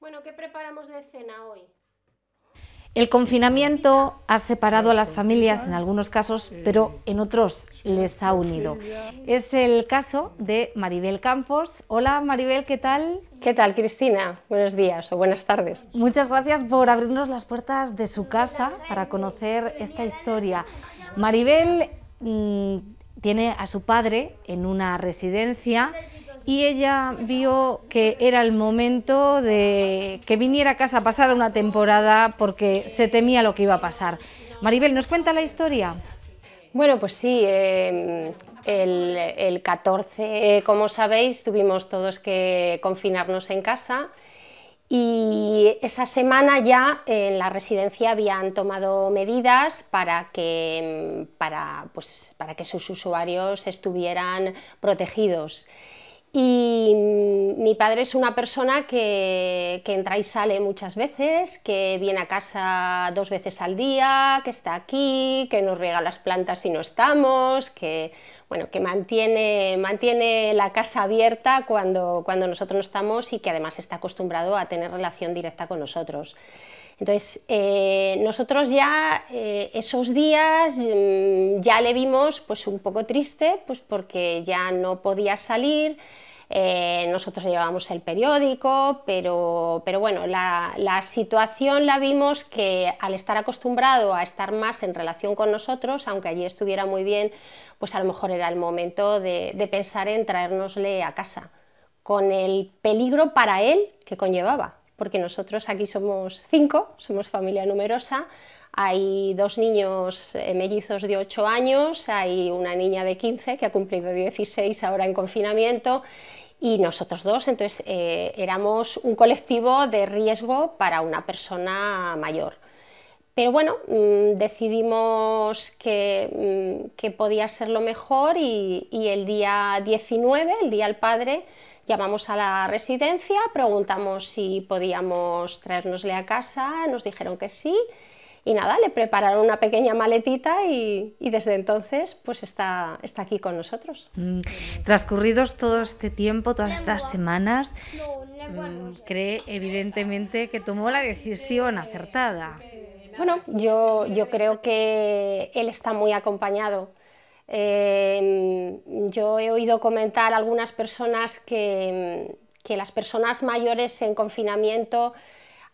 Bueno, ¿qué preparamos de cena hoy? El confinamiento ha separado a las familias en algunos casos, pero en otros les ha unido. Es el caso de Maribel Campos. Hola Maribel, ¿qué tal? ¿Qué tal Cristina? Buenos días o buenas tardes. Muchas gracias por abrirnos las puertas de su casa para conocer esta historia. Maribel mm, tiene a su padre en una residencia y ella vio que era el momento de que viniera a casa a pasar una temporada porque se temía lo que iba a pasar. Maribel, ¿nos cuenta la historia? Bueno, pues sí, eh, el, 14, como sabéis, tuvimos todos que confinarnos en casa y esa semana ya en la residencia habían tomado medidas para que, para, pues, para que sus usuarios estuvieran protegidos. Y mm, mi padre es una persona que, entra y sale muchas veces, que viene a casa dos veces al día, que está aquí, que nos riega las plantas si no estamos, que, mantiene, la casa abierta cuando nosotros no estamos y que además está acostumbrado a tener relación directa con nosotros. Entonces, eh, nosotros ya eh, esos días mm, ya le vimos pues un poco triste, pues porque ya no podía salir, eh, nosotros llevábamos el periódico, pero, pero bueno, la, situación la vimos que al estar acostumbrado a estar más en relación con nosotros, aunque allí estuviera muy bien, pues a lo mejor era el momento de, de pensar en traérnosle a casa, con el peligro para él que conllevaba porque nosotros aquí somos cinco, somos familia numerosa, hay dos niños eh, mellizos de 8 años, hay una niña de 15 que ha cumplido 16 ahora en confinamiento y nosotros dos, entonces eh, éramos un colectivo de riesgo para una persona mayor. Pero bueno, mm, decidimos mm, que, podía ser lo mejor y, y el día 19, el Día del Padre, Llamamos a la residencia, preguntamos si podíamos traérnosle a casa, nos dijeron que sí y nada, le prepararon una pequeña maletita y, desde entonces pues está, está aquí con nosotros. Mm, transcurridos todo este tiempo, todas estas semanas, mm, cree evidentemente que tomó la decisión acertada. Bueno, yo, yo creo que él está muy acompañado Em, yo he oído comentar algunas personas que, las personas mayores en confinamiento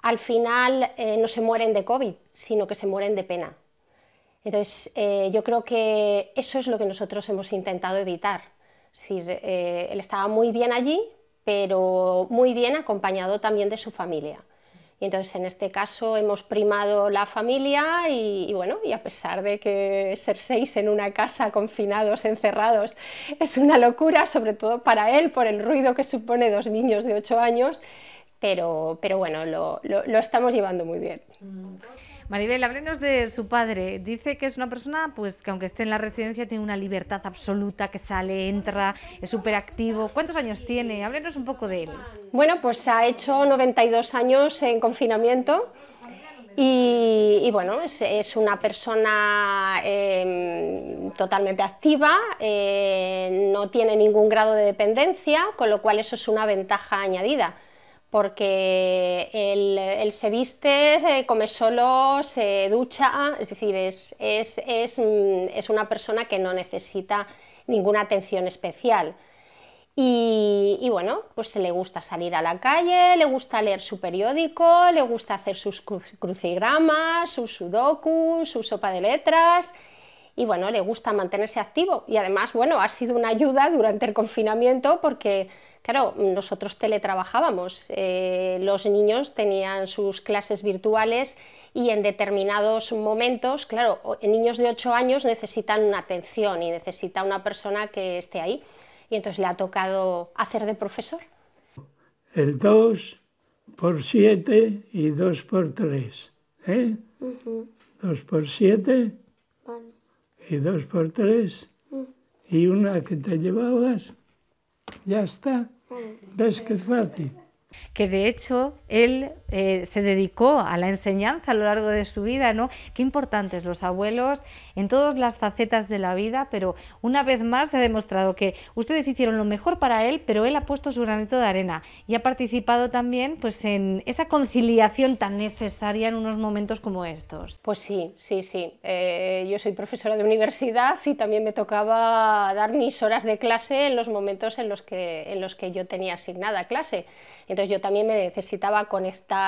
al final eh, no se mueren de COVID, sino que se mueren de pena. Entonces, eh, yo creo que eso es lo que nosotros hemos intentado evitar. Eh, él estaba muy bien allí, pero muy bien acompañado también de su familia. Y entonces en este caso hemos primado la familia y, bueno, y a pesar de que ser seis en una casa confinados, encerrados, es una locura, sobre todo para él, por el ruido que supone dos niños de ocho años, pero, pero bueno, lo, estamos llevando muy bien. Mm. Maribel, háblenos de su padre. Dice que es una persona pues, que aunque esté en la residencia tiene una libertad absoluta, que sale, entra, es súper activo. ¿Cuántos años tiene? Háblenos un poco de él. Bueno, pues ha hecho 92 años en confinamiento. Y, bueno, es, una persona em, totalmente activa, eh, no tiene ningún grado de dependencia, con lo cual eso es una ventaja añadida porque él, se viste, come solo, se ducha, es decir, mm, es, una persona que no necesita ninguna atención especial. Y, bueno, pues le gusta salir a la calle, le gusta leer su periódico, le gusta hacer sus crucigramas, sus sudoku, su sopa de letras y bueno, le gusta mantenerse activo y además, bueno, ha sido una ayuda durante el confinamiento porque, claro, nosotros teletrabajábamos, eh, los niños tenían sus clases virtuales y en determinados momentos, claro, niños de 8 años necesitan una atención y necesita una persona que esté ahí y entonces le ha tocado hacer de profesor. El 2 por 7 y 2 por 3. ¿eh? Dos 2 por 7 y dos por tres y una que te llevabas, ya está. Mm. ¿Ves qué fácil? Que de hecho él eh, se dedicó a la enseñanza a lo largo de su vida, ¿no? Qué importantes los abuelos en todas las facetas de la vida, pero una vez más se ha demostrado que ustedes hicieron lo mejor para él, pero él ha puesto su granito de arena y ha participado también pues en esa conciliación tan necesaria en unos momentos como estos. Pues sí, sí, sí. Eh, yo soy profesora de universidad y también me tocaba dar mis horas de clase en los momentos en los que, en los que yo tenía asignada clase. Entonces yo también me necesitaba conectar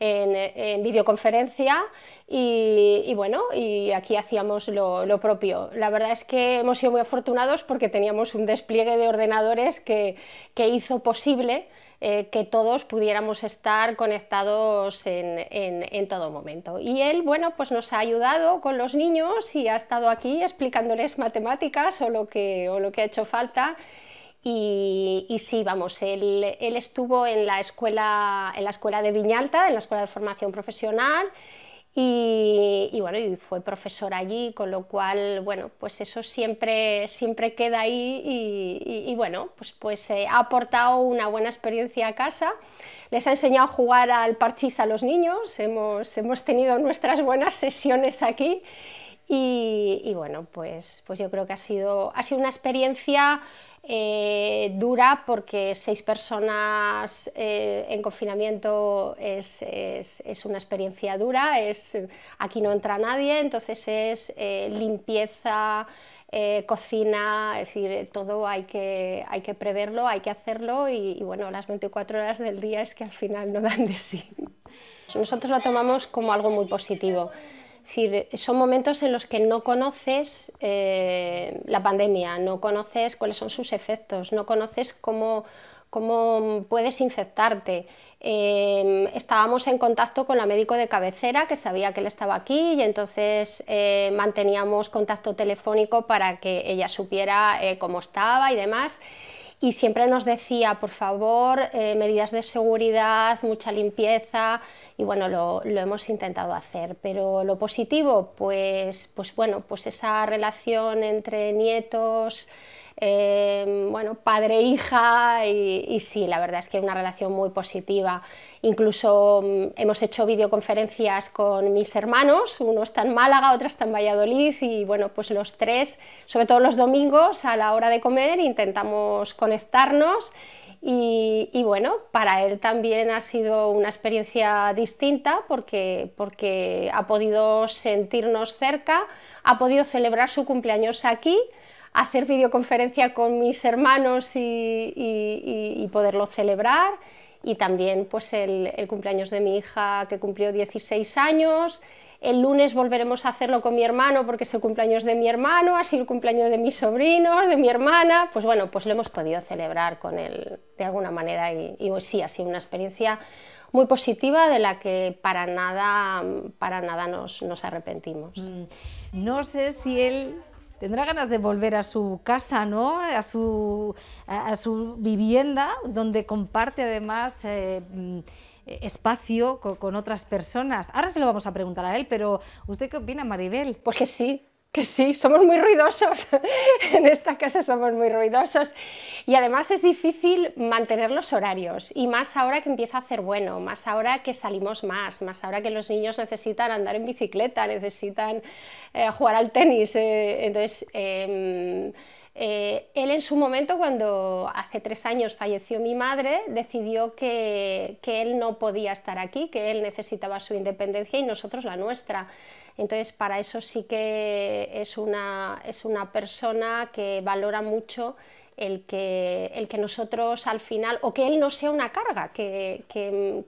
en, videoconferencia y, bueno, y aquí hacíamos lo, propio. La verdad es que hemos sido muy afortunados porque teníamos un despliegue de ordenadores que, hizo posible eh, que todos pudiéramos estar conectados en, todo momento. Y él, bueno, pues nos ha ayudado con los niños y ha estado aquí explicándoles matemáticas o lo que, o lo que ha hecho falta y, sí, vamos, él, estuvo en la, escuela, en la escuela de Viñalta, en la escuela de formación profesional, y, bueno, y fue profesor allí, con lo cual, bueno, pues eso siempre, siempre queda ahí y, bueno, pues, pues eh, ha aportado una buena experiencia a casa. Les ha enseñado a jugar al parchís a los niños, hemos, hemos tenido nuestras buenas sesiones aquí y, bueno, pues, pues, yo creo que ha sido, una experiencia eh, dura porque seis personas eh, en confinamiento es, una experiencia dura, aquí no entra nadie, entonces es eh, limpieza, cocina, es decir, todo hay que, hay preverlo, hay que hacerlo y, y bueno, las 24 horas del día es que al final no dan de sí. Nosotros lo tomamos como algo muy positivo son momentos en los que no conoces eh, la pandemia, no conoces cuáles son sus efectos, no conoces cómo, puedes infectarte. Em, estábamos en contacto con la médico de cabecera que sabía que él estaba aquí y entonces eh, manteníamos contacto telefónico para que ella supiera eh, cómo estaba y demás y siempre nos decía, por favor, eh, medidas de seguridad, mucha limpieza y bueno, lo, hemos intentado hacer. Pero lo positivo, pues, pues bueno, pues esa relación entre nietos, Em, bueno, padre-hija y, sí, la verdad es que una relación muy positiva. Incluso em, hemos hecho videoconferencias con mis hermanos, uno está en Málaga, otro está en Valladolid y bueno, pues los tres, sobre todo los domingos a la hora de comer, intentamos conectarnos. Y, y, bueno, para él también ha sido una experiencia distinta porque, porque ha podido sentirnos cerca, ha podido celebrar su cumpleaños aquí hacer videoconferencia con mis hermanos y, poderlo celebrar. Y también pues el, cumpleaños de mi hija que cumplió 16 años. El lunes volveremos a hacerlo con mi hermano porque es el cumpleaños de mi hermano, así el cumpleaños de mis sobrinos, de mi hermana. Pues bueno, pues lo hemos podido celebrar con él de alguna manera y, y pues sí, ha sido una experiencia muy positiva de la que para nada, para nada nos, nos arrepentimos. Mm, no sé si él Tendrá ganas de volver a su casa, ¿no? A su, a, su vivienda, donde comparte además eh, mm, espacio con, con otras personas. Ahora se lo vamos a preguntar a él, pero ¿usted qué opina, Maribel? Pues que sí, que sí, somos muy ruidosos, en esta casa somos muy ruidosos y además es difícil mantener los horarios y más ahora que empieza a hacer bueno, más ahora que salimos más, más ahora que los niños necesitan andar en bicicleta, necesitan eh, jugar al tenis, eh, entonces... Em, eh, él en su momento, cuando hace tres años falleció mi madre, decidió que, que, él no podía estar aquí, que él necesitaba su independencia y nosotros la nuestra. Entonces, para eso sí que es una, persona que valora mucho el que, nosotros al final, o que él no sea una carga, que,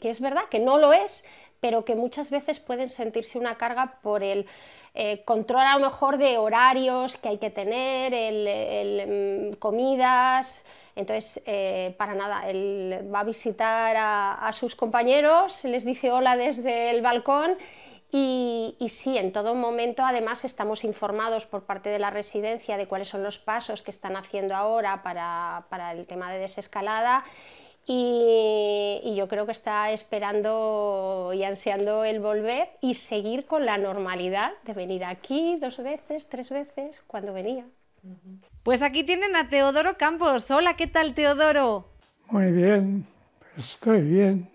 es verdad, que no lo es, pero que muchas veces pueden sentirse una carga por el eh, control a lo mejor de horarios que hay que tener, el, mm, comidas. Entonces, eh, para nada, él va a visitar a sus compañeros, les dice hola desde el balcón y, sí, en todo momento además estamos informados por parte de la residencia de cuáles son los pasos que están haciendo ahora para, el tema de desescalada y, y, yo creo que está esperando y ansiando el volver y seguir con la normalidad de venir aquí dos veces, tres veces, cuando venía. Pues aquí tienen a Teodoro Campos. Hola, ¿qué tal Teodoro? Muy bien, estoy bien.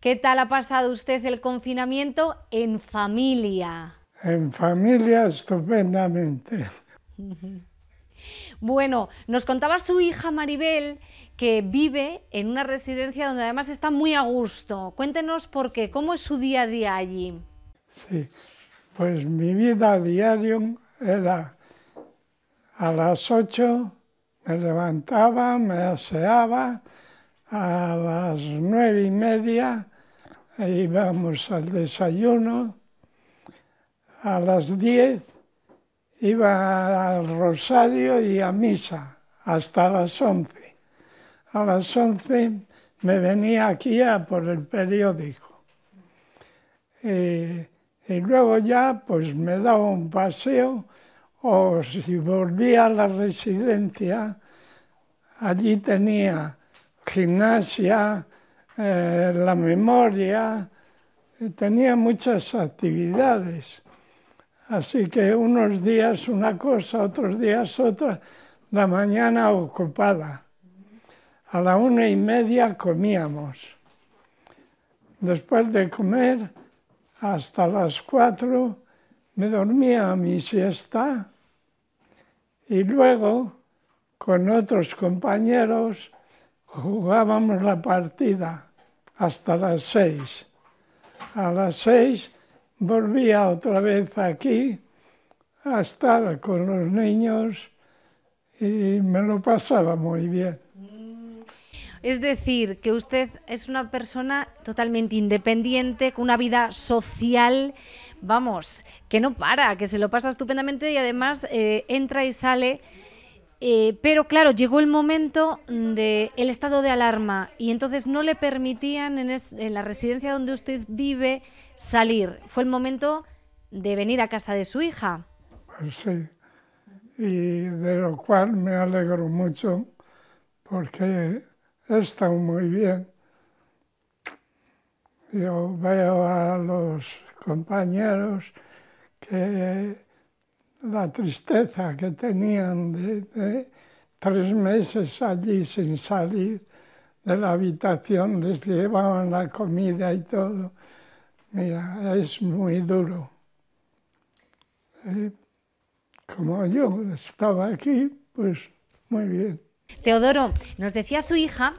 ¿Qué tal ha pasado usted el confinamiento en familia? En familia estupendamente. Bueno, nos contaba su hija Maribel que vive en una residencia donde además está muy a gusto. Cuéntenos por qué, cómo es su día a día allí. Sí, pues mi vida a diario era a las 8 me levantaba, me aseaba, a las nueve y media Íbamos vamos al desayuno. A las 10 iba al rosario y a misa hasta las 11. A las 11 me venía aquí a por el periódico. y luego ya pues me daba un paseo o si volvía a la residencia, allí tenía gimnasia, eh, la memoria, eh, tenía muchas actividades. Así que unos días una cosa, otros días otra, la mañana ocupada. A la una y media comíamos. Después de comer, hasta las cuatro, me dormía a mi siesta y luego, con otros compañeros, jugábamos la partida hasta las seis. A las seis volvía otra vez aquí a estar con los niños y me lo pasaba muy bien. Mm. Es decir, que usted es una persona totalmente independiente, con una vida social, vamos, que no para, que se lo pasa estupendamente y además eh, entra y sale eh, pero claro, llegó el momento del estado de alarma y entonces no le permitían en, la residencia donde usted vive salir. Fue el momento de venir a casa de su hija. Pues Sí, y de lo cual me alegro mucho porque he muy bien. Yo veo a los compañeros que la tristeza que tenían de, tres meses allí sin salir de la habitación, les llevaban la comida y todo. Mira, es muy duro. Eh, como yo estaba aquí, pues muy bien. Teodoro, nos decía su hija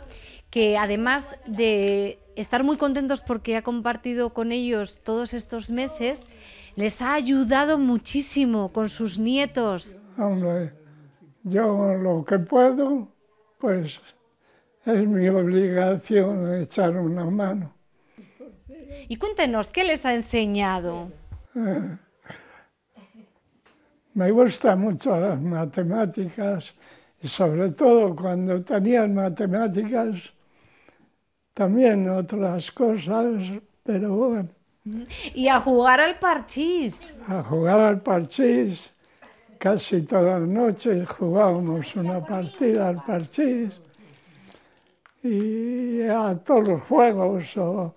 que además de estar muy contentos porque ha compartido con ellos todos estos meses, les ha ayudado muchísimo con sus nietos. Hombre, yo lo que puedo, pues es mi obligación echar una mano. Y cuéntenos, ¿qué les ha enseñado? Eh, me gusta mucho las matemáticas y sobre todo cuando tenían matemáticas, también otras cosas, pero bueno, y a jugar al parchís. A jugar al parchís. Casi todas las noches jugábamos una partida al parchís. Y a todos los juegos. O,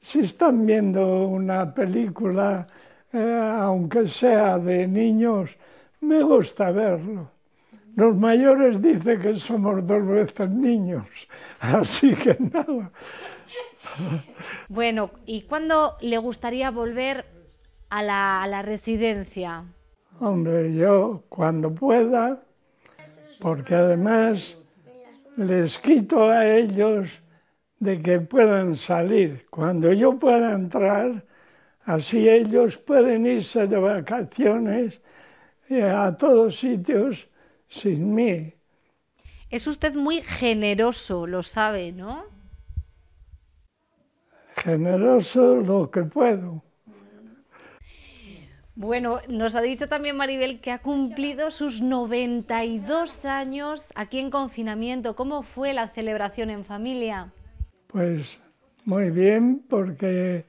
si están viendo una película, eh, aunque sea de niños, me gusta verlo. Los mayores dicen que somos dos veces niños, así que nada. Bueno, ¿y cuándo le gustaría volver a la, residencia? Hombre, yo cuando pueda, porque además les quito a ellos de que puedan salir. Cuando yo pueda entrar, así ellos pueden irse de vacaciones eh, a todos sitios sin mí. Es usted muy generoso, lo sabe, ¿no? generoso lo que puedo. Bueno, nos ha dicho también Maribel que ha cumplido sus 92 años aquí en confinamiento. ¿Cómo fue la celebración en familia? Pues muy bien, porque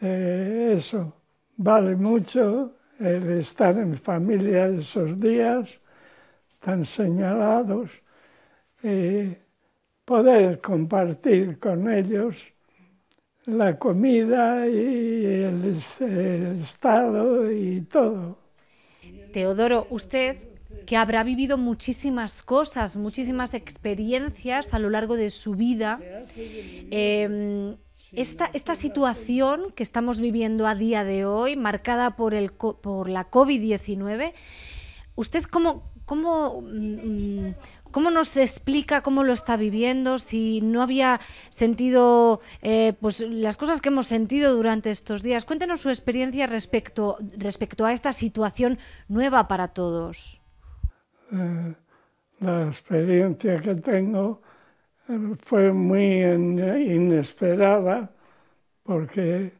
eh, eso vale mucho el estar en familia esos días tan señalados y poder compartir con ellos la comida y el, estado y todo. Teodoro, usted que habrá vivido muchísimas cosas, muchísimas experiencias a lo largo de su vida. Em, esta, situación que estamos viviendo a día de hoy, marcada por, el, por la COVID-19, ¿usted cómo, mm, mm, ¿Cómo nos explica cómo lo está viviendo? Si no había sentido eh, pues, las cosas que hemos sentido durante estos días. Cuéntenos su experiencia respecto, respecto a esta situación nueva para todos. Eh, la experiencia que tengo eh, fue muy inesperada porque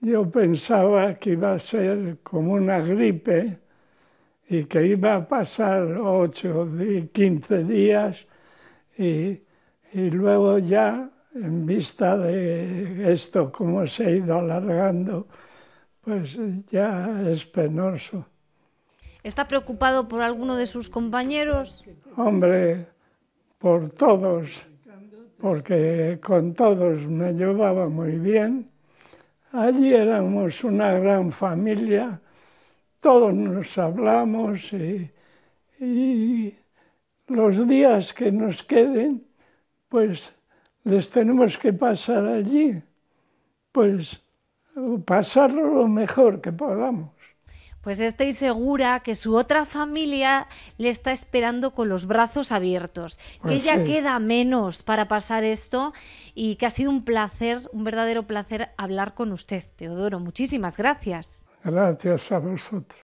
yo pensaba que iba a ser como una gripe y que iba a pasar 8, 15 días y, y luego ya en vista de esto, como se ha ido alargando, pues ya es penoso. ¿Está preocupado por alguno de sus compañeros? Hombre, por todos, porque con todos me llevaba muy bien. Allí éramos una gran familia todos nos hablamos y, los días que nos queden, pues les tenemos que pasar allí, pues uh, pasarlo lo mejor que podamos. Pues estoy segura que su otra familia le está esperando con los brazos abiertos, que pues ya queda menos para pasar esto y que ha sido un placer, un verdadero placer hablar con usted, Teodoro. Muchísimas gracias. Adelante, ya sabe vosotros.